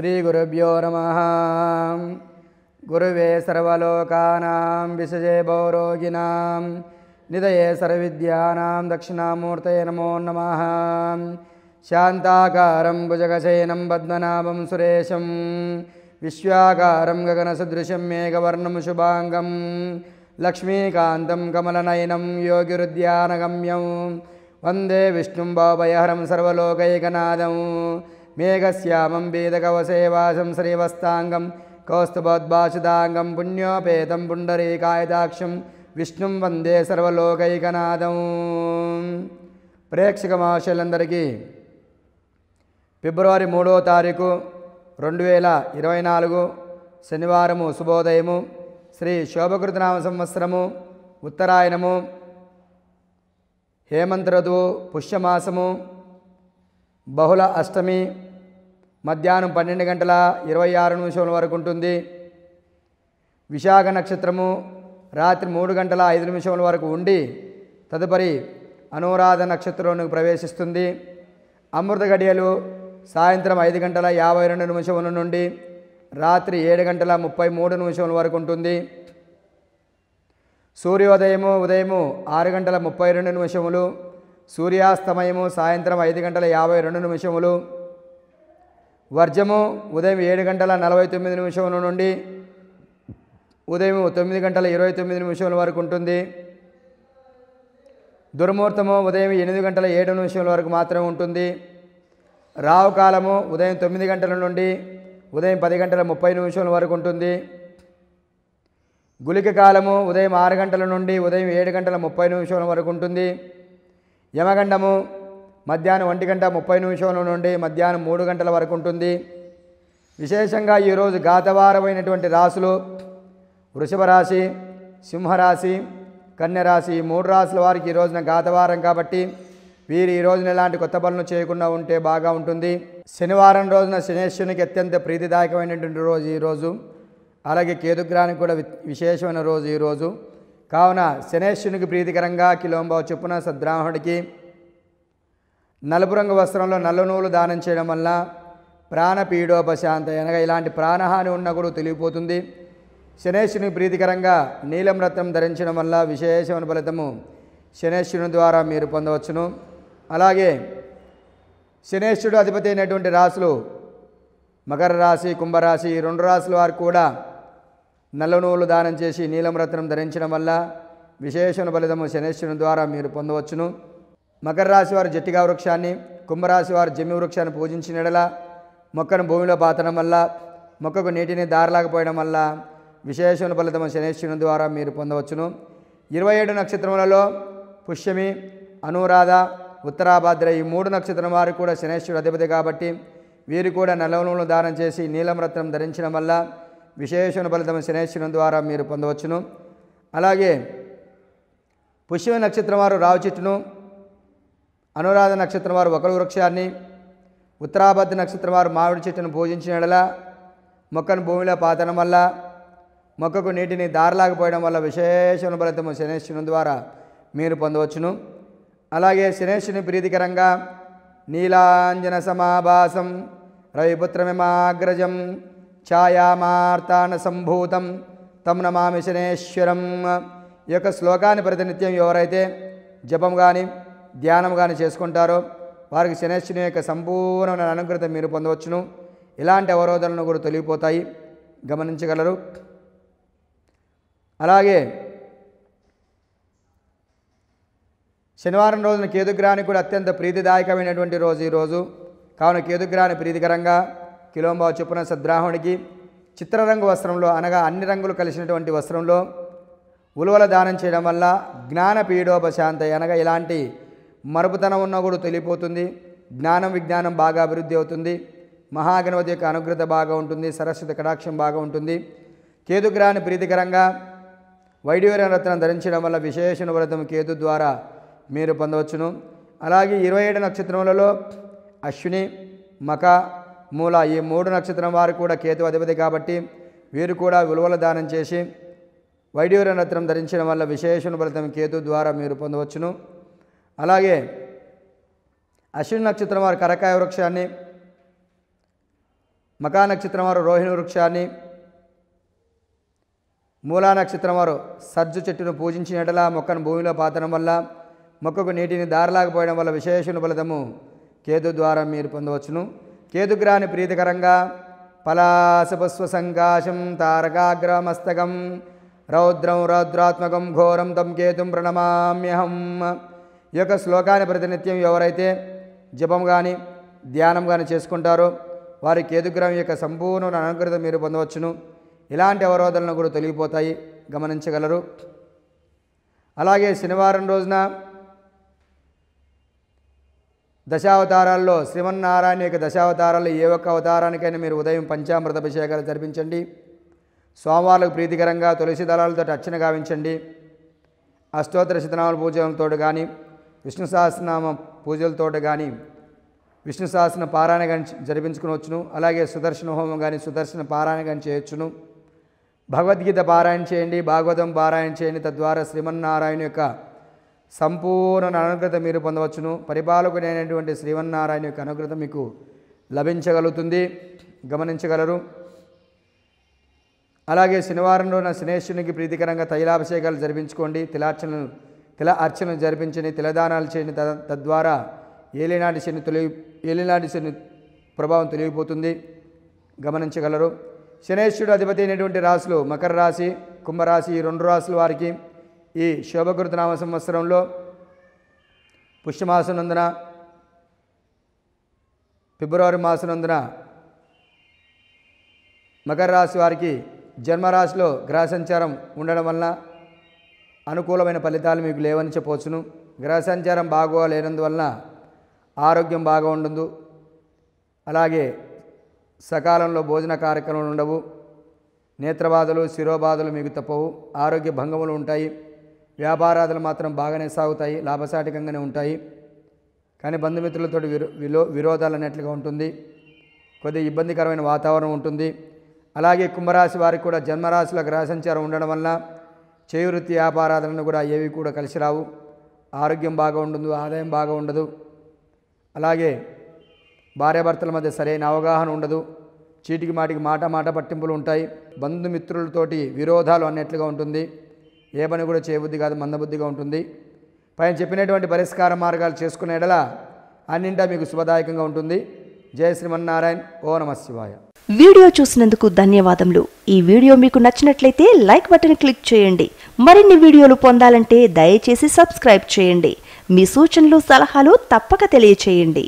श्रीगुरुभ्यो नमः गुरुवे सर्वलोकानां विसजेभौरोगिनां निदये सर्वविद्यानां दक्षिणामूर्तये नमो नमः शान्ताकारं भुजगशयनं पद्मनाभं सुरेशं विश्वाकारं गगनसदृशं मेघवर्णं शुभाङ्गं लक्ष्मीकान्तं कमलनयनं योगिरुद्यानगम्यं वन्दे विष्णुं विष्णुम्बापयहरं सर्वलोकैकनादं మేఘశ్యామం వేదకవసేవాసం శ్రీవస్తాంగం కౌస్తుభద్భాషితాంగం పుణ్యోపేతం పుండరీకాయదాక్షం విష్ణుం వందే సర్వలోకైకనాథం ప్రేక్షక మహాశయులందరికీ ఫిబ్రవరి మూడో తారీఖు రెండు వేల ఇరవై నాలుగు శనివారము శుభోదయము శ్రీ శోభకృతనామ సంవత్సరము ఉత్తరాయణము హేమంత పుష్యమాసము బహుళ అష్టమి మధ్యాహ్నం పన్నెండు గంటల ఇరవై ఆరు నిమిషముల వరకు ఉంటుంది విశాఖ నక్షత్రము రాత్రి మూడు గంటల ఐదు నిమిషముల వరకు ఉండి తదుపరి అనురాధ నక్షత్రంలోకి ప్రవేశిస్తుంది అమృత గడియలు సాయంత్రం ఐదు గంటల యాభై రెండు నిమిషముల నుండి రాత్రి ఏడు గంటల ముప్పై మూడు నిమిషముల వరకు ఉంటుంది సూర్యోదయము ఉదయము ఆరు గంటల ముప్పై రెండు నిమిషములు సూర్యాస్తమయము సాయంత్రం ఐదు గంటల యాభై రెండు నిమిషములు వర్జము ఉదయం ఏడు గంటల నలభై తొమ్మిది నిమిషముల నుండి ఉదయం తొమ్మిది గంటల ఇరవై తొమ్మిది నిమిషముల వరకు ఉంటుంది దుర్ముహూర్తము ఉదయం ఎనిమిది గంటల ఏడు నిమిషముల వరకు మాత్రమే ఉంటుంది రావు కాలము ఉదయం తొమ్మిది గంటల నుండి ఉదయం పది గంటల ముప్పై నిమిషముల వరకు ఉంటుంది గులిక కాలము ఉదయం ఆరు గంటల నుండి ఉదయం ఏడు గంటల ముప్పై నిమిషముల వరకు ఉంటుంది యమగండము మధ్యాహ్నం ఒంటి గంట ముప్పై నిమిషంలో నుండి మధ్యాహ్నం మూడు గంటల వరకు ఉంటుంది విశేషంగా ఈరోజు గాతవారమైనటువంటి రాశులు వృషభ రాశి సింహరాశి కన్యరాశి ఈ మూడు రాశుల వారికి ఈ రోజున గాతవారం కాబట్టి వీరు ఈ రోజున ఎలాంటి కొత్త పనులు చేయకుండా ఉంటే బాగా ఉంటుంది శనివారం రోజున శనేశ్వరునికి అత్యంత ప్రీతిదాయకమైనటువంటి రోజు ఈరోజు అలాగే కేతుగ్రహానికి కూడా విశేషమైన రోజు ఈరోజు కావున శనేశ్వరునికి ప్రీతికరంగా కిలోంబావు చొప్పున సద్బ్రాహ్మణుడికి నలుపు రంగు వస్త్రంలో నల్ల నూలు దానం చేయడం వల్ల ప్రాణపీడోపశాంత అనగా ఇలాంటి ప్రాణహాని ఉన్న కూడా తెలియపోతుంది శనేశ్వరుని ప్రీతికరంగా నీలం రత్నం ధరించడం వల్ల విశేషమైన ఫలితము శనేశ్వరుని ద్వారా మీరు పొందవచ్చును అలాగే శనేశ్వరుడు అధిపతి అయినటువంటి రాశులు మకర రాశి కుంభరాశి ఈ రెండు రాశుల వారు కూడా నల్ల నూలు దానం చేసి నీలం రత్నం ధరించడం వల్ల విశేషణ ఫలితము శనేశ్వరుని ద్వారా మీరు పొందవచ్చును మకర రాశి వారు జట్టిగా వృక్షాన్ని కుంభరాశి వారు జమ్మి వృక్షాన్ని పూజించిన ఎడల మొక్కను భూమిలో పాతడం వల్ల మొక్కకు నీటిని దారలాకపోయడం వల్ల విశేషమైన ఫలితం శనేశ్వరుని ద్వారా మీరు పొందవచ్చును ఇరవై ఏడు నక్షత్రములలో పుష్యమి అనురాధ ఉత్తరాభాద్ర ఈ మూడు నక్షత్రం వారు కూడా శనేశ్వరుడు అధిపతి కాబట్టి వీరు కూడా నలవలను దానం చేసి నీలం రత్నం ధరించడం వల్ల విశేషమైన ఫలితం శనేశ్వరుని ద్వారా మీరు పొందవచ్చును అలాగే పుష్యమి నక్షత్రం వారు రావు చెట్టును అనురాధ నక్షత్రం వారు ఒకరు వృక్షాన్ని ఉత్తరాభద్ర నక్షత్రం వారు మామిడి చెట్టును పూజించిన ఎడలా మొక్కను భూమిలో పాతడం వల్ల మొక్కకు నీటిని దారలాగపోయడం వల్ల విశేష బలితము శనేశ్వరుని ద్వారా మీరు పొందవచ్చును అలాగే శనేశ్వరుని ప్రీతికరంగా నీలాంజన సమాభాసం రవిపుత్రమిమాగ్రజం ఛాయామార్తాన సంభూతం తమ్ నమామి శనేశ్వరం ఈ యొక్క శ్లోకాన్ని ప్రతినిత్యం ఎవరైతే జపం కానీ ధ్యానం కానీ చేసుకుంటారో వారికి శనేశ్వరుని యొక్క సంపూర్ణమైన అనుగ్రత మీరు పొందవచ్చును ఇలాంటి అవరోధాలను కూడా తొలగిపోతాయి గమనించగలరు అలాగే శనివారం రోజున కేతుగ్రహానికి కూడా అత్యంత ప్రీతిదాయకమైనటువంటి రోజు ఈరోజు కావున కేతుగ్రహాన్ని ప్రీతికరంగా కిలోంబావు చొప్పున సద్బ్రాహ్మణికి చిత్రరంగు వస్త్రంలో అనగా అన్ని రంగులు కలిసినటువంటి వస్త్రంలో ఉలువల దానం చేయడం వల్ల జ్ఞాన పీడోపశాంత అనగా ఇలాంటి మరుపుతనం ఉన్నా కూడా తెలియపోతుంది జ్ఞానం విజ్ఞానం బాగా అభివృద్ధి అవుతుంది మహాగణపతి యొక్క అనుగ్రత బాగా ఉంటుంది సరస్వతి కటాక్షం బాగా ఉంటుంది కేతుగ్రహాన్ని ప్రీతికరంగా వైడూర్యం రత్నం ధరించడం వల్ల విశేషణ వ్రతం కేతు ద్వారా మీరు పొందవచ్చును అలాగే ఇరవై ఏడు నక్షత్రములలో అశ్విని మక మూల ఈ మూడు నక్షత్రం వారు కూడా కేతు అధిపతి కాబట్టి వీరు కూడా విలువల దానం చేసి వైడ్యూర్య నత్రం ధరించడం వల్ల విశేషణ వ్రతం కేతు ద్వారా మీరు పొందవచ్చును అలాగే అశ్విని నక్షత్రం వారు కరకాయ వృక్షాన్ని మకా నక్షత్రం వారు రోహిణి వృక్షాన్ని మూలా నక్షత్రం వారు సజ్జు చెట్టును పూజించినట్లా మొక్కను భూమిలో పాతడం వల్ల మొక్కకు నీటిని దారలాగపోయడం వల్ల విశేషణ ఫలితము కేతు ద్వారా మీరు పొందవచ్చును కేతుగ్రహాన్ని ప్రీతికరంగా పలాసపస్వ సంకాశం తారకాగ్రమస్తకం రౌద్రం రౌద్రాత్మకం ఘోరం తం కేతుం ప్రణమామ్యహం ఈ యొక్క శ్లోకాన్ని ప్రతినిత్యం ఎవరైతే జపం కానీ ధ్యానం కానీ చేసుకుంటారో వారి కేతుగ్రహం యొక్క సంపూర్ణ అనుగ్రత మీరు పొందవచ్చును ఇలాంటి అవరోధనలు కూడా తొలగిపోతాయి గమనించగలరు అలాగే శనివారం రోజున దశావతారాల్లో శ్రీమన్నారాయణ యొక్క దశావతారాల్లో ఏ ఒక్క అవతారానికైనా మీరు ఉదయం పంచామృత అభిషేకాలు జరిపించండి సోమవార్లకు ప్రీతికరంగా తులసి దళాలతో అర్చన గావించండి అష్టోత్తర శతనామల పూజలతో కానీ విష్ణు సహస్రనామ పూజలతో కానీ విష్ణు సహస్రన పారాయణ కానీ జరిపించుకునవచ్చును అలాగే సుదర్శన హోమం కానీ సుదర్శన పారాయణ కానీ చేయొచ్చును భగవద్గీత పారాయణ చేయండి భాగవతం పారాయణ చేయండి తద్వారా శ్రీమన్నారాయణ యొక్క సంపూర్ణ అనుగ్రత మీరు పొందవచ్చును పరిపాలకుడైనటువంటి శ్రీమన్నారాయణ యొక్క అనుగ్రత మీకు లభించగలుగుతుంది గమనించగలరు అలాగే శనివారంలో నా శనేశ్వరునికి ప్రీతికరంగా తైలాభిషేకాలు జరిపించుకోండి తిలార్చనలు తిల అర్చన జరిపించని తిలదానాలు చేయని తద్వారా ఏలినాటి శని తొలి ఏలినాటి శని ప్రభావం తొలగిపోతుంది గమనించగలరు శనేశ్వరుడు అధిపతి అయినటువంటి రాశులు మకర రాశి కుంభరాశి ఈ రెండు రాశుల వారికి ఈ శోభకృతనామ సంవత్సరంలో పుష్యమాసం నందున ఫిబ్రవరి మాసం నందున మకర రాశి వారికి జన్మరాశిలో గ్రహ సంచారం ఉండడం వలన అనుకూలమైన ఫలితాలు మీకు లేవని చెప్పవచ్చును గ్రహ సంచారం బాగా లేనందువలన ఆరోగ్యం బాగా ఉండదు అలాగే సకాలంలో భోజన కార్యక్రమాలు ఉండవు నేత్రబాధలు శిరోబాధలు మీకు తప్పవు ఆరోగ్య భంగములు ఉంటాయి వ్యాపారాదులు మాత్రం బాగానే సాగుతాయి లాభసాటికంగానే ఉంటాయి కానీ బంధుమిత్రులతో విలో విరోధాలు అన్నట్లుగా ఉంటుంది కొద్దిగా ఇబ్బందికరమైన వాతావరణం ఉంటుంది అలాగే కుంభరాశి వారికి కూడా జన్మరాశిలో గ్రహ సంచారం ఉండడం వల్ల చేయువృత్తి వ్యాపారాలను కూడా ఏవి కూడా కలిసి రావు ఆరోగ్యం బాగా ఉండదు ఆదాయం బాగా ఉండదు అలాగే భార్యాభర్తల మధ్య సరైన అవగాహన ఉండదు చీటికి మాటికి మాట మాట పట్టింపులు ఉంటాయి బంధుమిత్రులతోటి విరోధాలు అన్నట్లుగా ఉంటుంది ఏ పని కూడా చేయబుద్ధి కాదు మందబుద్ధిగా ఉంటుంది పైన చెప్పినటువంటి పరిష్కార మార్గాలు చేసుకునే అన్నింటా మీకు శుభదాయకంగా ఉంటుంది జయ శ్రీమన్నారాయణ ఓ నమ శివాయ వీడియో చూసినందుకు ధన్యవాదములు ఈ వీడియో మీకు నచ్చినట్లయితే లైక్ బటన్ క్లిక్ చేయండి మరిన్ని వీడియోలు పొందాలంటే దయచేసి సబ్స్క్రైబ్ చేయండి మీ సూచనలు సలహాలు తప్పక తెలియచేయండి